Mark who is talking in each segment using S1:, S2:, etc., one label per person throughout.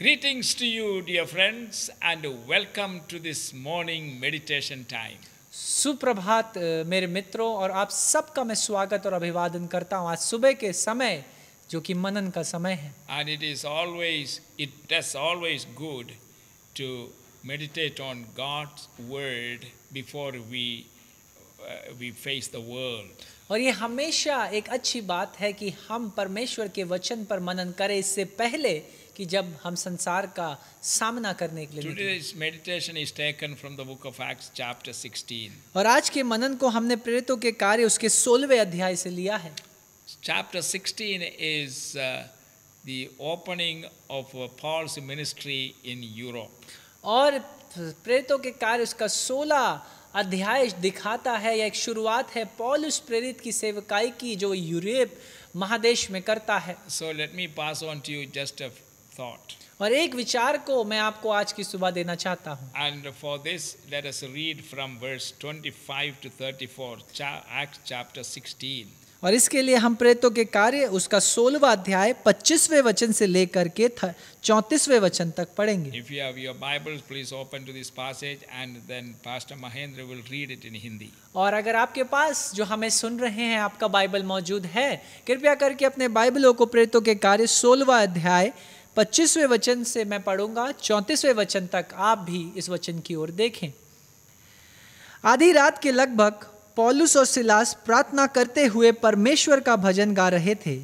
S1: Greetings to you, dear friends, and welcome to this morning meditation time.
S2: सुप्रभात मेरे मित्रों और आप सबका मैं स्वागत और अभिवादन करता हूँ आज सुबह के समय जो कि मनन का समय है
S1: And it is always, it does always good to meditate on God's word before we uh, we face the world.
S2: और ये हमेशा एक अच्छी बात है कि हम परमेश्वर के वचन पर मनन करें इससे पहले कि जब हम संसार का सामना करने के लिए और आज के मनन को हमने प्रेरितों के कार्य उसके 16वें अध्याय से लिया है
S1: chapter sixteen is uh, the opening of uh, Paul's ministry in
S2: और प्रेरितों के कार्य उसका सोलह अध्याय दिखाता है या एक शुरुआत है पॉलुस प्रेरित की सेवकाई की जो यूरोप महादेश में करता है so
S1: let me pass on to you just a thought
S2: और एक विचार को मैं आपको आज की सुबह देना चाहता हूँ
S1: and for this let us read from verse 25 to 34 act chapter 16
S2: और इसके लिए हम प्रेतों के कार्य उसका सोलवा अध्याय पच्चीसवें वचन से लेकर के चौंतीसवें वचन तक पढ़ेंगे और अगर आपके पास जो हमें सुन रहे हैं आपका बाइबल मौजूद है कृपया करके अपने बाइबलों को प्रेतों के कार्य सोलवा अध्याय पच्चीसवें वचन से मैं पढ़ूंगा चौंतीसवें वचन तक आप भी इस वचन की ओर देखें आधी रात के लगभग पॉलुस और सिलास प्रार्थना करते हुए परमेश्वर का भजन गा रहे थे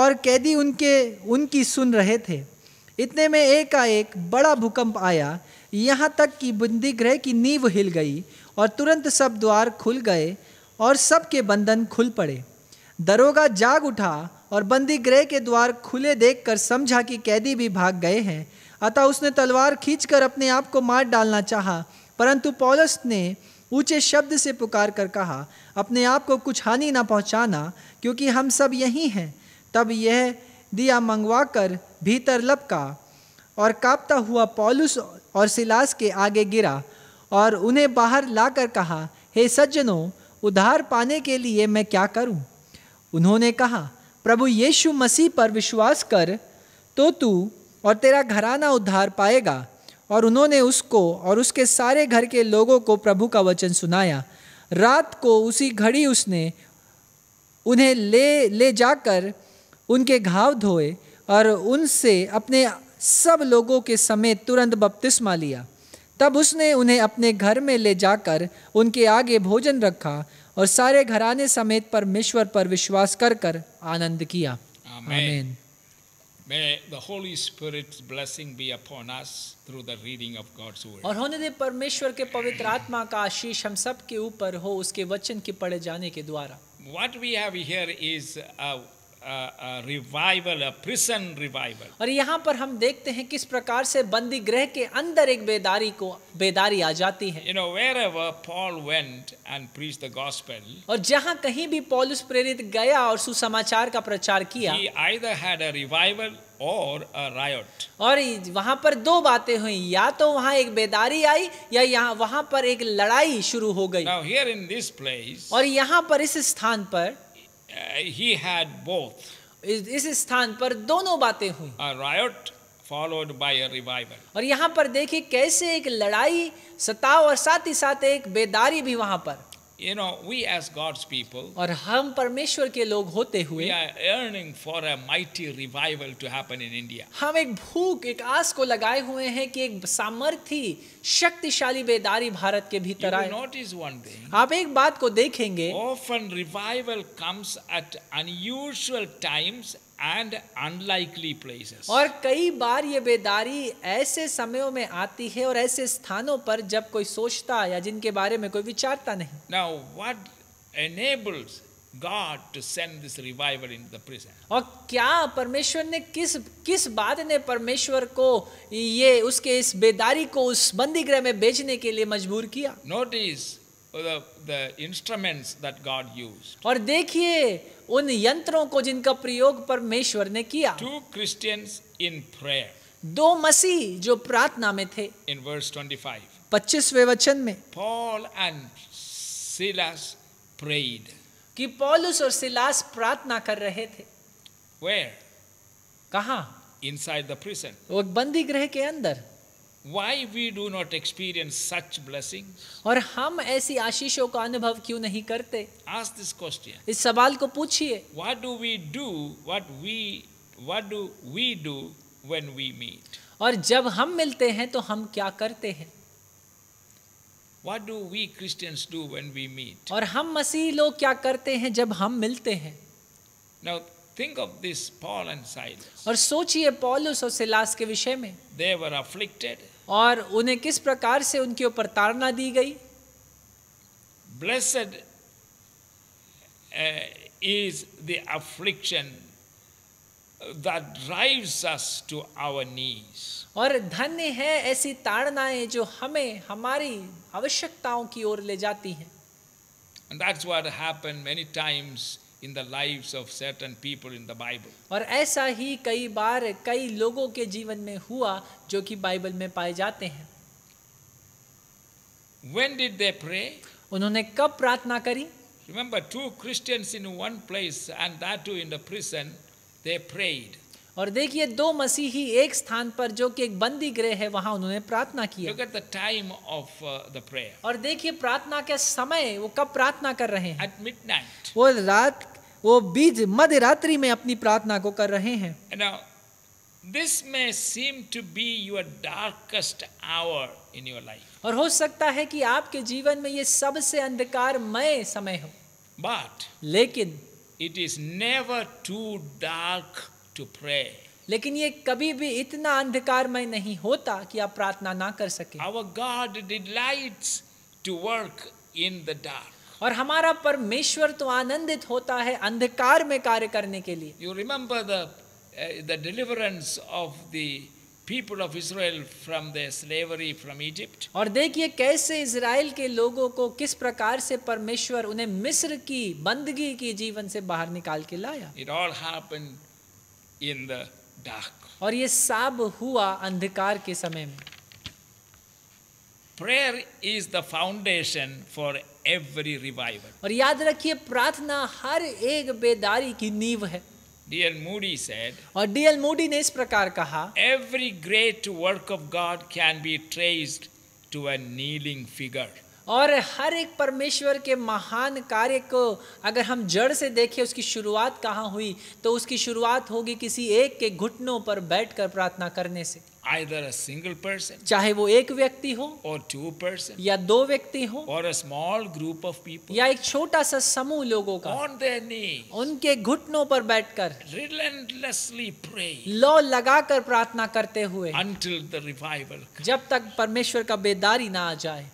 S2: और कैदी उनके उनकी सुन रहे थे इतने में एकाएक बड़ा भूकंप आया यहाँ तक कि बंदीगृह की नींव हिल गई और तुरंत सब द्वार खुल गए और सबके बंधन खुल पड़े दरोगा जाग उठा और बंदी गृह के द्वार खुले देखकर समझा कि कैदी भी भाग गए हैं अतः उसने तलवार खींचकर अपने आप को मार डालना चाहा परंतु पॉलस ने ऊंचे शब्द से पुकार कर कहा अपने आप को कुछ हानि ना पहुंचाना क्योंकि हम सब यहीं हैं तब यह दिया मंगवा कर भीतर लपका और कांपता हुआ पॉलुस और सिलास के आगे गिरा और उन्हें बाहर लाकर कहा हे सज्जनों उधार पाने के लिए मैं क्या करूं? उन्होंने कहा प्रभु यीशु मसीह पर विश्वास कर तो तू और तेरा घराना उद्धार पाएगा और उन्होंने उसको और उसके सारे घर के लोगों को प्रभु का वचन सुनाया रात को उसी घड़ी उसने उन्हें ले ले जाकर उनके घाव धोए और उनसे अपने सब लोगों के समेत तुरंत बपतिस्मा लिया तब उसने उन्हें अपने घर में ले जाकर उनके आगे भोजन रखा और सारे घराने समेत परमेश्वर पर विश्वास कर कर आनंद किया आमेन
S1: May the Holy Spirit's blessing be upon us through the reading of God's word. और होने दे
S2: परमेश्वर के पवित्र आत्मा का आशीष हम सब के ऊपर हो उसके वचन के पढ़े जाने के द्वारा.
S1: What we have here is a revival prison revival
S2: और यहाँ पर हम देखते हैं किस प्रकार से बंदी गृह के अंदर एक बेदारी को बेदारी आ जाती है
S1: you know wherever Paul went and preach the gospel
S2: और जहाँ कहीं भी पॉलुस प्रेरित गया और सुसमाचार का प्रचार किया I
S1: either had a revival और रायट
S2: और वहाँ पर दो बातें हुई या तो वहाँ एक बेदारी आई या यहाँ वहाँ पर एक लड़ाई शुरू हो गई Now, here in this और यहाँ पर इस स्थान पर Uh, he
S1: had both. इस स्थान पर दोनों बातें हुई riot followed by a revival
S2: और यहाँ पर देखिए कैसे एक लड़ाई सताव और साथ ही साथ एक बेदारी भी वहां पर
S1: you know we as god's people
S2: और हम परमेश्वर के लोग होते
S1: हुए we are yearning for a mighty revival to happen in india
S2: हम एक भूख एक आस को लगाए हुए हैं कि एक सामर्थ्य शक्तिशाली बेदारी भारत के भीतर आए notice one thing आप एक बात को देखेंगे
S1: often revival comes at unusual times and unlikely places. और
S2: कई बार ये बेदारी ऐसे समयों में आती है और ऐसे स्थानों पर जब कोई सोचता या जिनके बारे में कोई विचारता नहीं Now what
S1: enables God to send this revival into the prison?
S2: और क्या परमेश्वर ने किस किस बात ने परमेश्वर को ये उसके इस बेदारी को उस बंदी गृह में भेजने के लिए मजबूर किया
S1: Notice the the instruments that God used.
S2: और देखिए उन यंत्रों को जिनका प्रयोग परमेश्वर ने किया टू क्रिश्चियंस इन प्रेयर दो मसीह जो प्रार्थना में थे
S1: इन वर्स 25
S2: पच्चीसवे वचन में
S1: पॉल एंड सिलास प्रेड
S2: कि पॉलुस और सिलास प्रार्थना कर रहे थे
S1: वेयर कहा इनसाइड द प्रिजन
S2: वो बंदी गृह के अंदर
S1: Why we do not experience such blessings?
S2: और हम ऐसी आशीषों का अनुभव क्यों नहीं करते
S1: Ask this question.
S2: इस सवाल को पूछिए
S1: What do we do? What we what do we do when we meet?
S2: और जब हम मिलते हैं तो हम क्या करते हैं
S1: What do we Christians do when we meet?
S2: और हम मसीह लोग क्या करते हैं जब हम मिलते हैं
S1: Now think of this Paul and Silas.
S2: और सोचिए पॉलस और सिलास के विषय में
S1: They were afflicted.
S2: और उन्हें किस प्रकार से उनके ऊपर ताड़ना दी गई blessed
S1: is the affliction that drives us to our knees
S2: और धन्य है ऐसी ताड़नाएं जो हमें हमारी आवश्यकताओं की ओर ले जाती हैं
S1: and that's what happened many times in the lives of certain people in the Bible.
S2: और ऐसा ही कई बार कई लोगों के जीवन में हुआ जो कि बाइबल में पाए जाते हैं
S1: When did they pray?
S2: उन्होंने कब प्रार्थना करी
S1: Remember two Christians in one place and that too in the prison they prayed.
S2: और देखिए दो मसीही एक स्थान पर जो कि एक बंदी गृह है वहां उन्होंने प्रार्थना की Look at the time of uh, the prayer. और देखिए प्रार्थना के समय वो कब प्रार्थना कर रहे हैं At midnight. वो रात वो बीज मध्य रात्रि में अपनी प्रार्थना को कर रहे हैं
S1: Now, this may seem to be your darkest hour in your life.
S2: और हो सकता है कि आपके जीवन में ये सबसे अंधकारमय समय हो But
S1: लेकिन it is never too dark to pray.
S2: लेकिन ये कभी भी इतना अंधकारमय नहीं होता कि आप प्रार्थना ना कर सके Our God delights to work in the dark. और हमारा परमेश्वर तो आनंदित होता है अंधकार में कार्य करने के लिए you remember
S1: the the deliverance of the people of Israel from their slavery from Egypt.
S2: और देखिए कैसे इसराइल के लोगों को किस प्रकार से परमेश्वर उन्हें मिस्र की बंदगी की जीवन से बाहर निकाल के लाया
S1: it all happened in the dark.
S2: और ये सब हुआ अंधकार के समय में
S1: prayer is the foundation for every revival
S2: और याद रखिए प्रार्थना हर एक बेदारी की नींव है
S1: डीएल मूडी सेड
S2: और डीएल मूडी ने इस प्रकार कहा
S1: every great work of God can be traced to a kneeling figure
S2: और हर एक परमेश्वर के महान कार्य को अगर हम जड़ से देखें उसकी शुरुआत कहाँ हुई तो उसकी शुरुआत होगी किसी एक के घुटनों पर बैठकर प्रार्थना करने से either a single person चाहे वो एक व्यक्ति हो और टू पर्सन या दो व्यक्ति हो और स्मॉल ग्रुप ऑफ पीपल या एक छोटा सा समूह लोगों का on their knees उनके घुटनों पर बैठकर
S1: relentlessly pray
S2: लौ लगाकर प्रार्थना करते हुए until the revival जब तक परमेश्वर का बेदारी ना आ जाए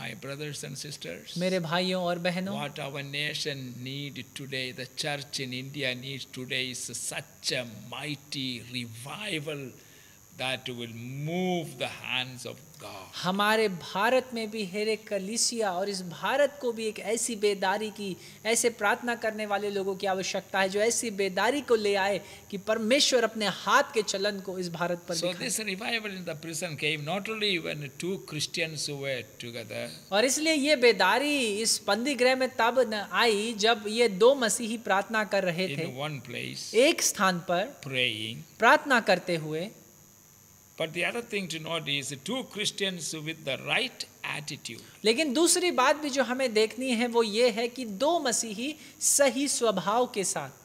S1: My brothers and sisters,
S2: what
S1: our nation need today, the church in India needs today is such a mighty revival. that will move the hands of
S2: God. हमारे भारत में भी हेरे कलिसिया और इस भारत को भी एक ऐसी बेदारी की ऐसे प्रार्थना करने वाले लोगों की आवश्यकता है जो ऐसी बेदारी को ले आए कि परमेश्वर अपने हाथ के चलन को इस भारत पर so this revival
S1: in the prison came not only when two Christians were together.
S2: और इसलिए ये बेदारी इस पंदी गृह में तब आई जब ये दो मसीही प्रार्थना कर रहे थे in one place, एक स्थान पर praying, प्रार्थना करते हुए But
S1: the other thing to note is two Christians with the right attitude.
S2: लेकिन दूसरी बात भी जो हमें देखनी है वो ये है कि दो मसीही सही स्वभाव के साथ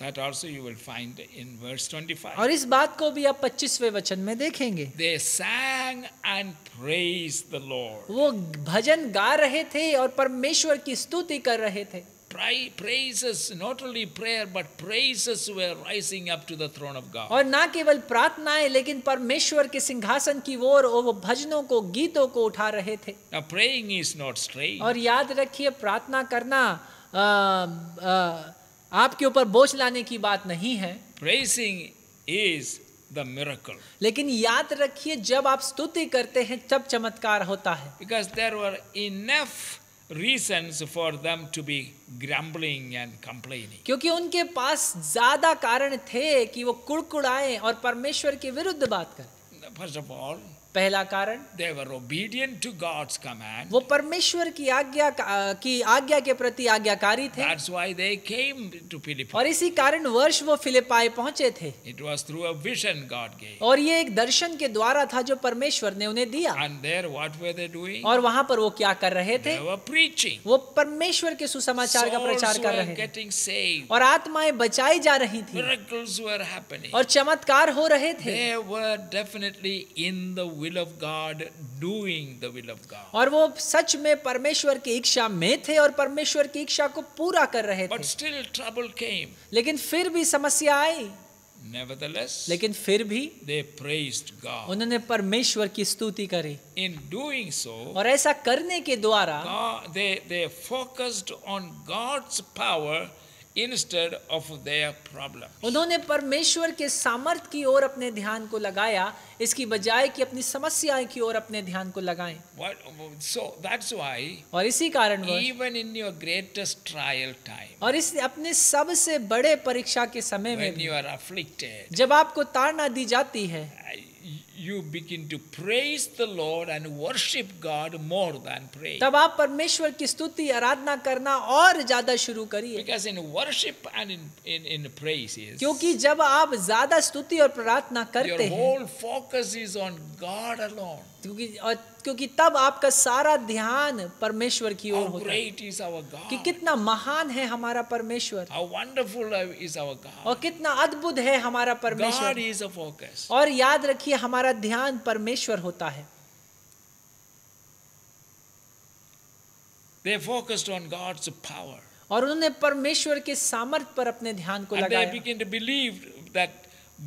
S1: That also you will find in verse 25. और इस
S2: बात को भी आप 25वें वचन में देखेंगे They sang
S1: and praised the Lord.
S2: वो भजन गा रहे थे और परमेश्वर की स्तुति कर रहे थे
S1: praises, not only prayer, but praises were rising up to the throne of God.
S2: और ना केवल प्रार्थनाएं लेकिन परमेश्वर के सिंहासन की ओर वो भजनों को गीतों को उठा रहे थे Now, praying is not strange. और याद रखिए प्रार्थना करना आ, आ, आपके ऊपर बोझ लाने की बात नहीं है
S1: Praising is the miracle.
S2: लेकिन याद रखिए जब आप स्तुति करते हैं तब चमत्कार होता है
S1: Because there were enough reasons for them to be grumbling and complaining
S2: क्योंकि उनके पास ज्यादा कारण थे कि वो कुड़कुड़ाएं और परमेश्वर के विरुद्ध बात करें
S1: first of all पहला कारण they were obedient to God's command
S2: वो परमेश्वर की आज्ञा की आज्ञा के प्रति आज्ञाकारी थे that's why they came to Philip और इसी कारण वर्ष वो फिलिपाई पहुंचे थे it was through a vision God gave और ये एक दर्शन के द्वारा था जो परमेश्वर ने उन्हें दिया and
S1: there what were they doing और
S2: वहां पर वो क्या कर रहे थे वो प्रीचिंग वो परमेश्वर के सुसमाचार का प्रचार कर रहे थे
S1: गेटिंग
S2: और आत्माएं बचाई जा रही थी
S1: मिरेकल्स वर हैपनिंग और
S2: चमत्कार हो रहे थे they
S1: were definitely in the will of God doing the will of God
S2: और वो सच में परमेश्वर की इच्छा में थे और परमेश्वर की इच्छा को पूरा कर रहे थे बट स्टिल ट्रबल केम लेकिन फिर भी समस्या आई
S1: Nevertheless, लेकिन फिर भी दे प्रेस्ड गॉड
S2: उन्होंने परमेश्वर की स्तुति करी
S1: इन डूइंग सो और
S2: ऐसा करने के द्वारा
S1: they they focused on God's power instead of their problem
S2: उन्होंने परमेश्वर के सामर्थ्य की ओर अपने ध्यान को लगाया इसकी बजाय कि अपनी समस्याएं की ओर अपने ध्यान को लगाएं
S1: What, so that's why और इसी कारण even in your greatest trial time
S2: और इस अपने सबसे बड़े परीक्षा के समय में you
S1: are afflicted
S2: जब आपको ताड़ना दी जाती है you
S1: begin to praise the Lord and worship God more than pray. तब
S2: आप परमेश्वर की स्तुति आराधना करना और ज्यादा शुरू करिए. Because
S1: in worship and in in, in praises. क्योंकि
S2: जब आप ज्यादा स्तुति और प्रार्थना करते हैं. Your whole focus is on God alone. क्योंकि और क्योंकि तब आपका सारा ध्यान परमेश्वर की ओर होता
S1: है
S2: कि कितना महान है हमारा परमेश्वर और कितना अद्भुत है हमारा परमेश्वर और याद रखिए हमारा ध्यान परमेश्वर होता है और उन्होंने परमेश्वर के सामर्थ्य पर अपने ध्यान को
S1: लगाया।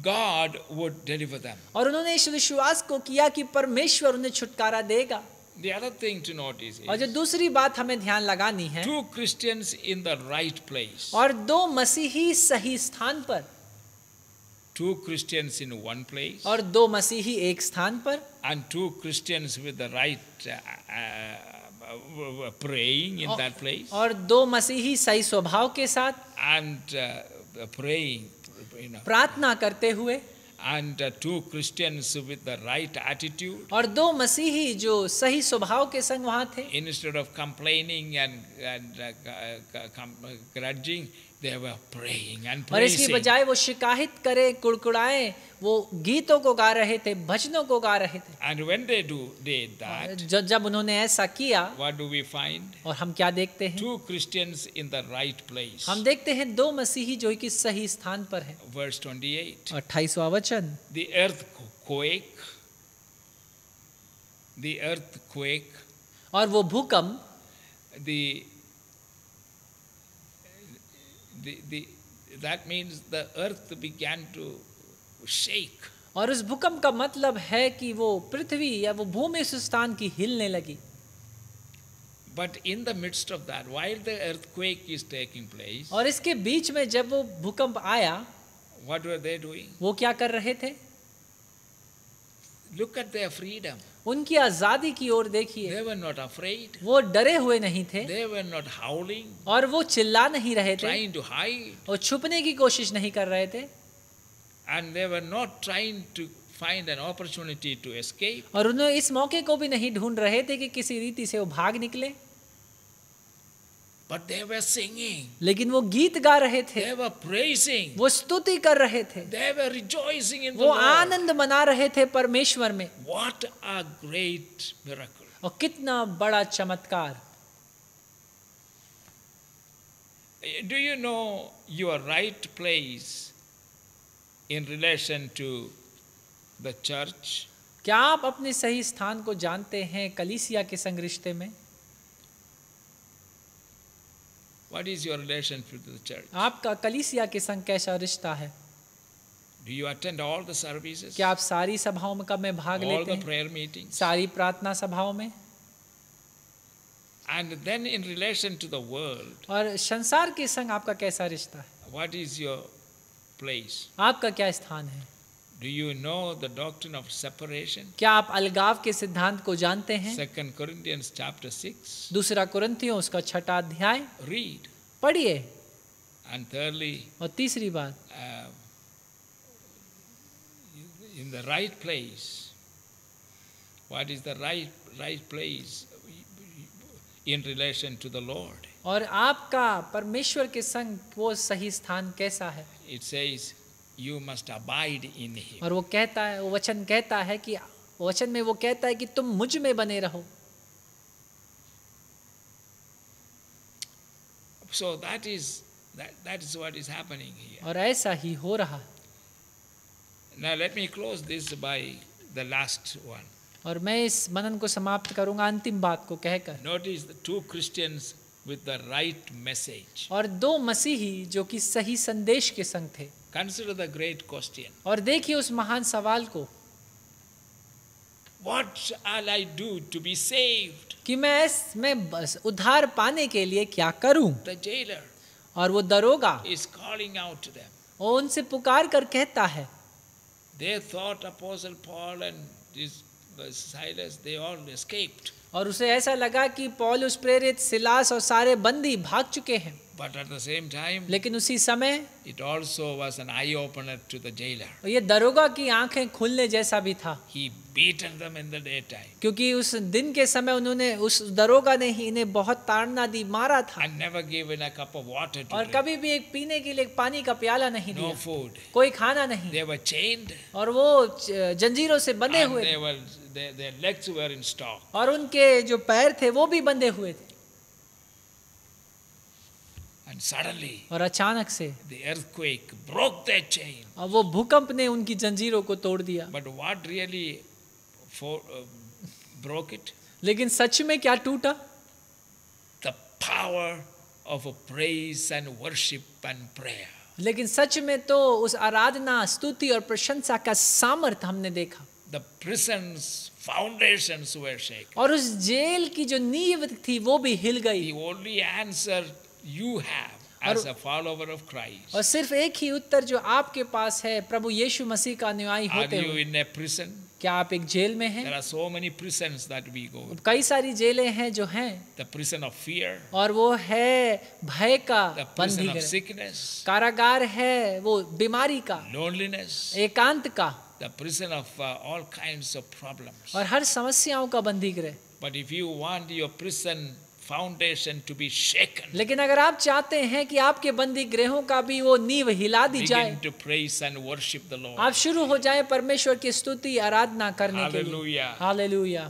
S1: God would deliver them.
S2: और उन्होंने इस विश्वास को किया कि परमेश्वर उन्हें छुटकारा देगा
S1: The other thing to notice is, और जो
S2: दूसरी बात हमें ध्यान लगानी है two
S1: Christians in the right place.
S2: और दो मसीही सही स्थान पर
S1: two Christians in one place.
S2: और दो मसीही एक
S1: स्थान पर and two Christians with the right uh, uh, praying in और, that place.
S2: और दो मसीही सही स्वभाव के साथ
S1: and uh, praying you know
S2: प्रार्थना करते हुए
S1: and two Christians with the right attitude. और दो मसीही जो सही स्वभाव के संग वहाँ थे. Instead of complaining and and uh, grudging, They were praying and praising. और इसकी बजाय
S2: वो शिकायत करें कुड़कुड़ाएं वो गीतों को गा रहे थे भजनों को गा रहे थे And when they do, they that, जब जब उन्होंने ऐसा किया what do we find? और हम क्या देखते हैं Two Christians in the right place. हम देखते हैं दो मसीही जो कि सही स्थान पर है Verse 28. अट्ठाईसवा वचन The earthquake,
S1: the earthquake, और वो भूकंप the the, that means
S2: the earth
S1: began to shake.
S2: और इस भूकंप का मतलब है कि वो पृथ्वी या वो भूमि इस स्थान की हिलने लगी but
S1: in the midst of that while और इसके
S2: बीच में जब वो भूकंप आया वट वर दे वो क्या कर रहे थे Look at their freedom. उनकी आजादी की ओर देखिए They were not afraid. वो डरे हुए नहीं थे They were not howling. और वो चिल्ला नहीं रहे थे Trying to hide. और छुपने की कोशिश नहीं कर रहे थे
S1: And they were not trying to find an opportunity to escape.
S2: और उन्होंने इस मौके को भी नहीं ढूंढ रहे थे कि किसी रीति से वो भाग निकले But
S1: they were singing.
S2: लेकिन वो गीत गा रहे थे they were praising. वो स्तुति कर रहे थे
S1: they were rejoicing in the वो आनंद
S2: मना रहे थे परमेश्वर में What a great miracle. और कितना बड़ा चमत्कार
S1: Do you know your right place in relation to the church?
S2: क्या आप अपने सही स्थान को जानते हैं कलीसिया के संग रिश्ते में
S1: What is your relationship to the church?
S2: आपका कलीसिया के संग कैसा रिश्ता है?
S1: Do you attend all the services? क्या आप
S2: सारी सभाओं में कब में भाग लेते हैं? All the
S1: prayer meetings.
S2: सारी प्रार्थना सभाओं में?
S1: And then in relation to the world.
S2: और संसार के संग आपका कैसा रिश्ता है?
S1: What is your place?
S2: आपका क्या स्थान है?
S1: Do you know the doctrine of separation?
S2: क्या आप अलगाव के सिद्धांत को जानते हैं? Second Corinthians chapter six. दूसरा कुरिन्थियों उसका छठा अध्याय. Read. पढ़िए. And thirdly. और तीसरी बात.
S1: Uh, in the right place. What is the right right place in relation to the Lord?
S2: और आपका परमेश्वर के संग वो सही स्थान कैसा है?
S1: It says. You must abide in he
S2: और वो कहता है वो वचन कहता है कि वचन में वो कहता है कि तुम मुझ में बने रहो
S1: so that is that is what is happening
S2: और ऐसा ही हो रहा
S1: now let me close this by the last one
S2: और मैं इस मनन को समाप्त करूंगा अंतिम बात को कहकर
S1: notice to Christians with the right message
S2: और दो मसीही जो कि सही संदेश के संग थे
S1: Consider the great question.
S2: और देखिए उस महान सवाल को
S1: What shall I do to be saved?
S2: कि मैं मैं उद्धार पाने के लिए क्या करूं? The jailer और वो दरोगा
S1: is calling out to them.
S2: और उनसे पुकार कर कहता है
S1: They thought Apostle Paul and his Silas they all escaped.
S2: और उसे ऐसा लगा कि पॉल उस प्रेरित सिलास और सारे बंदी भाग चुके हैं
S1: But at the same time,
S2: लेकिन उसी समय
S1: it also was an eye opener to the jailer.
S2: और ये दरोगा की आंखें खुलने जैसा भी था
S1: He beaten them in the daytime.
S2: क्योंकि उस दिन के समय उन्होंने उस दरोगा ने ही इन्हें बहुत ताड़ना दी मारा था And never given a cup of water to और drink. कभी भी एक पीने के लिए पानी का प्याला नहीं no दिया food. कोई खाना नहीं They were chained. और वो जंजीरों से बंधे And हुए they
S1: were, they, their legs were in stock.
S2: और उनके जो पैर थे वो भी बंधे हुए थे suddenly और अचानक से
S1: the earthquake
S2: broke their chain और वो भूकंप ने उनकी जंजीरों को तोड़ दिया but what really for, uh, broke it लेकिन सच में क्या टूटा
S1: the power of a praise and worship and prayer
S2: लेकिन सच में तो उस आराधना स्तुति और प्रशंसा का सामर्थ हमने देखा the
S1: prisons foundations were shaken
S2: और उस जेल की जो नींव थी वो भी हिल गई the only answer you have as a
S1: follower of Christ. और
S2: सिर्फ एक ही उत्तर जो आपके पास है प्रभु यीशु मसीह का अनुयायी होते हो. Are
S1: you in a prison? क्या आप एक जेल में हैं? There are so many prisons that we go.
S2: कई सारी जेलें हैं जो हैं.
S1: The prison of fear.
S2: और वो है भय का The prison of sickness. कारागार है वो बीमारी का. Loneliness. एकांत का.
S1: The prison of uh, all kinds of problems. और
S2: हर समस्याओं का बंदी गृह.
S1: But if you want your prison foundation to be shaken
S2: लेकिन अगर आप चाहते हैं कि आपके बंदी ग्रहों का भी वो नींव हिला दी जाए
S1: to praise and worship the lord आप
S2: शुरू हो जाए परमेश्वर की स्तुति आराधना करने के लिए hallelujah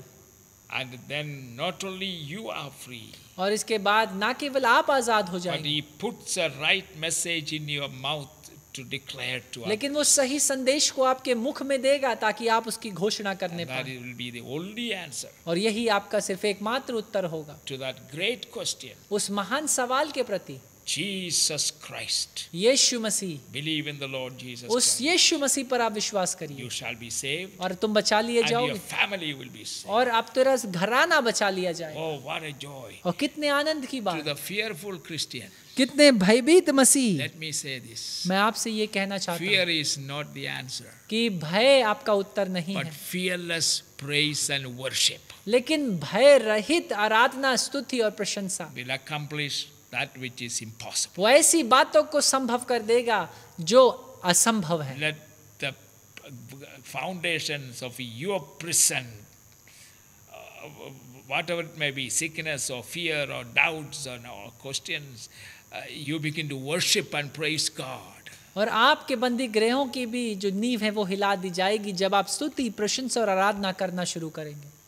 S1: and then not only you are free
S2: और इसके बाद ना केवल आप आजाद हो जाए
S1: right message in your mouth to declare to लेकिन
S2: वो सही संदेश को आपके मुख में देगा ताकि आप उसकी घोषणा करने पाए और यही आपका सिर्फ एकमात्र उत्तर होगा टू that ग्रेट क्वेश्चन उस महान सवाल के प्रति Jesus Christ. Yeshu Masih.
S1: Believe in the Lord
S2: Jesus. उस यीशु मसीह पर आप विश्वास करिए. You shall be saved. और तुम बचा लिए जाओगे. And your family will be saved. और आप तेरा घराना बचा लिया जाएगा. Oh what a joy. और कितने आनंद की बात. To the fearful Christian. कितने भयभीत मसीह. Let me say this. मैं आपसे ये कहना चाहता हूँ. Fear
S1: is not the answer.
S2: कि भय आपका उत्तर नहीं But है. But
S1: fearless praise and worship.
S2: लेकिन भय रहित आराधना स्तुति और प्रशंसा.
S1: Will accomplish that which is impossible.
S2: वो ऐसी बातों को संभव कर देगा जो असंभव है Let
S1: the foundations of your prison, uh, whatever it may be sickness or fear or doubts or, or questions uh, you begin to worship and praise God.
S2: और आपके बंदी ग्रहों की भी जो नींव है वो हिला दी जाएगी जब आप स्तुति प्रशंसा और आराधना करना शुरू करेंगे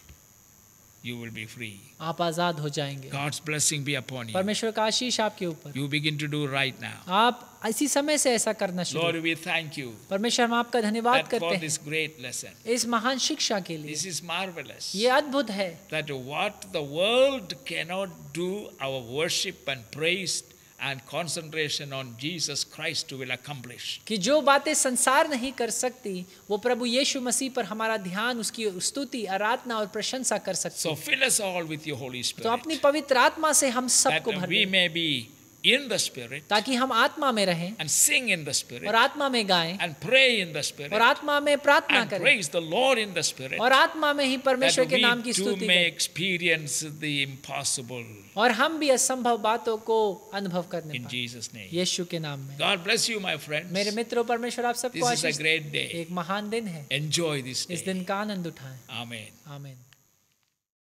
S2: you will be free. आप आजाद हो जाएंगे God's blessing
S1: be upon you. परमेश्वर का आशीष आपके ऊपर You begin to do right now.
S2: आप इसी समय से ऐसा करना शुरू Lord,
S1: we thank you
S2: परमेश्वर हम आपका धन्यवाद करते हैं this
S1: great lesson.
S2: इस महान शिक्षा के लिए This
S1: is marvelous. ये अद्भुत है That what the world cannot do, our worship and praise and concentration on Jesus Christ will accomplish.
S2: कि जो बातें संसार नहीं कर सकती वो प्रभु यीशु मसीह पर हमारा ध्यान उसकी स्तुति आराधना और प्रशंसा कर सकती So
S1: fill us all with your Holy Spirit. तो
S2: अपनी पवित्र आत्मा से हम सबको भर That we
S1: may be in the spirit
S2: ताकि हम आत्मा में रहें
S1: and sing in the spirit और
S2: आत्मा में गाएं and pray in the spirit और आत्मा में प्रार्थना करें and praise
S1: the lord in the spirit और
S2: आत्मा में ही परमेश्वर के नाम की स्तुति करें
S1: experience the impossible
S2: और हम भी असंभव बातों को अनुभव करने in jesus name यीशु के नाम में god bless you my friends मेरे मित्रों परमेश्वर आप सबको आशीष एक महान दिन है enjoy this day इस दिन का आनंद उठाएं
S1: आमीन आमीन